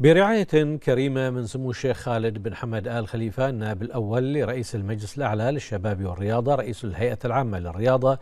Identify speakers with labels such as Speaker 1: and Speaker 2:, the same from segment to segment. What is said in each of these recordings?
Speaker 1: برعاية كريمة من سمو الشيخ خالد بن حمد آل خليفة النائب الأول لرئيس المجلس الأعلى للشباب والرياضة رئيس الهيئة العامة للرياضة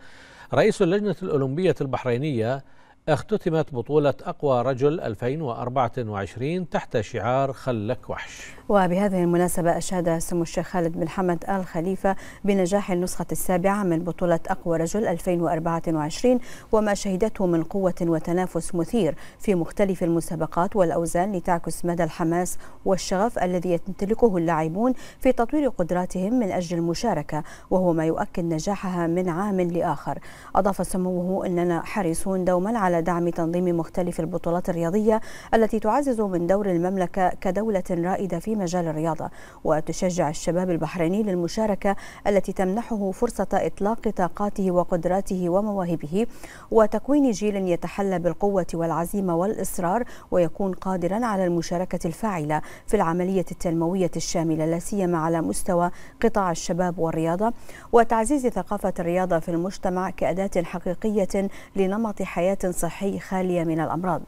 Speaker 1: رئيس اللجنة الأولمبية البحرينية اختتمت بطولة أقوى رجل 2024 تحت شعار خلك وحش
Speaker 2: وبهذه المناسبة أشاد سمو الشيخ خالد بن حمد آل خليفة بنجاح النسخة السابعة من بطولة أقوى رجل 2024 وما شهدته من قوة وتنافس مثير في مختلف المسابقات والأوزان لتعكس مدى الحماس والشغف الذي يمتلكه اللاعبون في تطوير قدراتهم من أجل المشاركة وهو ما يؤكد نجاحها من عام لآخر أضاف سموه أننا حريصون دوما على دعم تنظيم مختلف البطولات الرياضية التي تعزز من دور المملكة كدولة رائدة في مجال الرياضة وتشجع الشباب البحريني للمشاركة التي تمنحه فرصة إطلاق طاقاته وقدراته ومواهبه وتكوين جيل يتحلى بالقوة والعزيمة والإصرار ويكون قادرا على المشاركة الفاعلة في العملية التنموية الشاملة لا سيما على مستوى قطاع الشباب والرياضة وتعزيز ثقافة الرياضة في المجتمع كأداة حقيقية لنمط حياة صحية الصحي خالية من الأمراض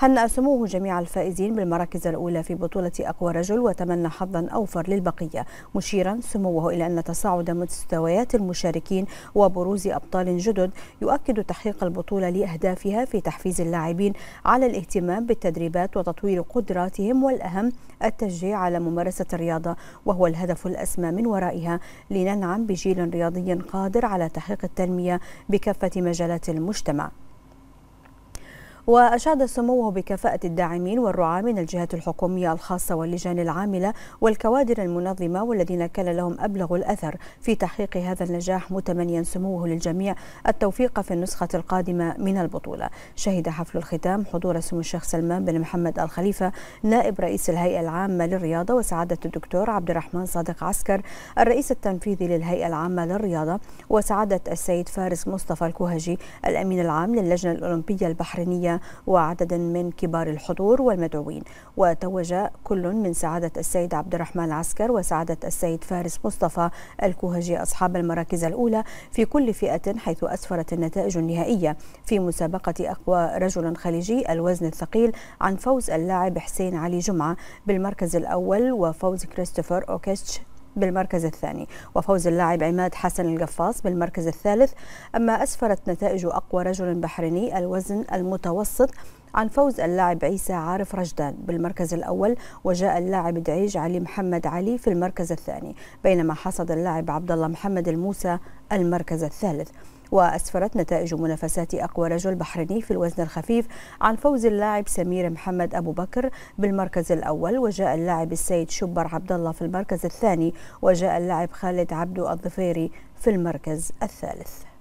Speaker 2: هنأ سموه جميع الفائزين بالمراكز الأولى في بطولة أقوى رجل وتمنى حظا أوفر للبقية مشيرا سموه إلى أن تصاعد مستويات المشاركين وبروز أبطال جدد يؤكد تحقيق البطولة لأهدافها في تحفيز اللاعبين على الاهتمام بالتدريبات وتطوير قدراتهم والأهم التشجيع على ممارسة الرياضة وهو الهدف الأسمى من ورائها لننعم بجيل رياضي قادر على تحقيق التنمية بكافة مجالات المجتمع وأشاد سموه بكفاءة الداعمين والرعاة من الجهات الحكومية الخاصة واللجان العاملة والكوادر المنظمة والذين كان لهم أبلغ الأثر في تحقيق هذا النجاح متمنيا سموه للجميع التوفيق في النسخة القادمة من البطولة شهد حفل الختام حضور سمو الشيخ سلمان بن محمد الخليفة نائب رئيس الهيئة العامة للرياضة وسعادة الدكتور عبد الرحمن صادق عسكر الرئيس التنفيذي للهيئة العامة للرياضة وسعادة السيد فارس مصطفى الكوهجي الأمين العام للجنة الأولمبية البحرينية وعدد من كبار الحضور والمدعوين وتوج كل من سعادة السيد عبد الرحمن العسكر وسعادة السيد فارس مصطفى الكوهجي أصحاب المراكز الأولى في كل فئة حيث أسفرت النتائج النهائية في مسابقة أقوى رجل خليجي الوزن الثقيل عن فوز اللاعب حسين علي جمعة بالمركز الأول وفوز كريستوفر أوكيتش بالمركز الثاني وفوز اللاعب عماد حسن القفاص بالمركز الثالث أما أسفرت نتائج أقوى رجل بحريني الوزن المتوسط عن فوز اللاعب عيسى عارف رجدان بالمركز الأول وجاء اللاعب دعيج علي محمد علي في المركز الثاني بينما حصد اللاعب عبد الله محمد الموسى المركز الثالث وأسفرت نتائج منافسات أقوى رجل بحريني في الوزن الخفيف عن فوز اللاعب سمير محمد أبو بكر بالمركز الأول وجاء اللاعب السيد شبر عبد الله في المركز الثاني وجاء اللاعب خالد عبدو الضفيري في المركز الثالث